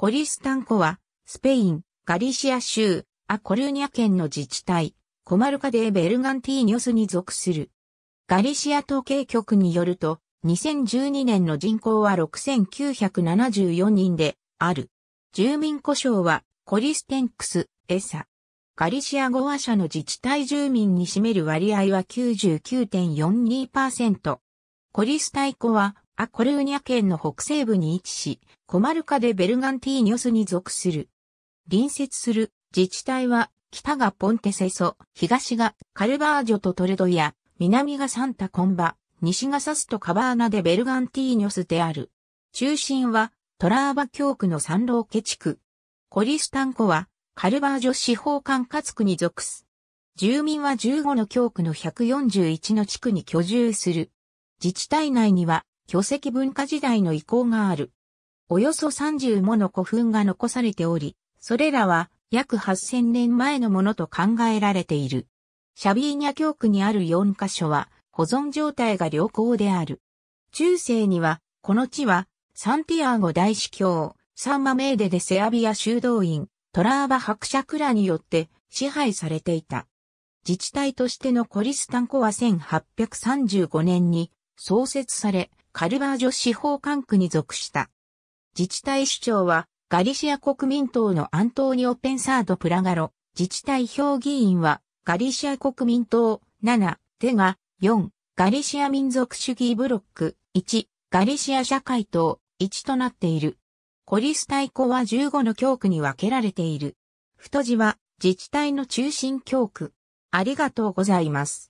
コリスタンコは、スペイン、ガリシア州、アコルニャ県の自治体、コマルカデーベルガンティーニョスに属する。ガリシア統計局によると、2012年の人口は6974人で、ある。住民故障は、コリステンクス、エサ。ガリシア語話者の自治体住民に占める割合は99.42%。コリスタイコは、アコルーニャ県の北西部に位置し、コマルカでベルガンティーニョスに属する。隣接する自治体は、北がポンテセソ、東がカルバージョとトレドや、南がサンタコンバ、西がサスとカバーナでベルガンティーニョスである。中心は、トラーバ教区のサンローケ地区。コリスタンコは、カルバージョ司法管轄区に属す。住民は15の教区の141の地区に居住する。自治体内には、巨石文化時代の遺構がある。およそ30もの古墳が残されており、それらは約8000年前のものと考えられている。シャビーニャ教区にある4カ所は保存状態が良好である。中世には、この地は、サンティアーゴ大司教、サンマメーデでセアビア修道院、トラーバ伯爵らによって支配されていた。自治体としてのコリスタンコは1835年に創設され、カルバージョ司法管区に属した。自治体首長は、ガリシア国民党のアントーニオ・ペンサード・プラガロ、自治体評議員は、ガリシア国民党、7、テガ、4、ガリシア民族主義ブロック、1、ガリシア社会党、1となっている。コリス太鼓は15の教区に分けられている。太字は、自治体の中心教区。ありがとうございます。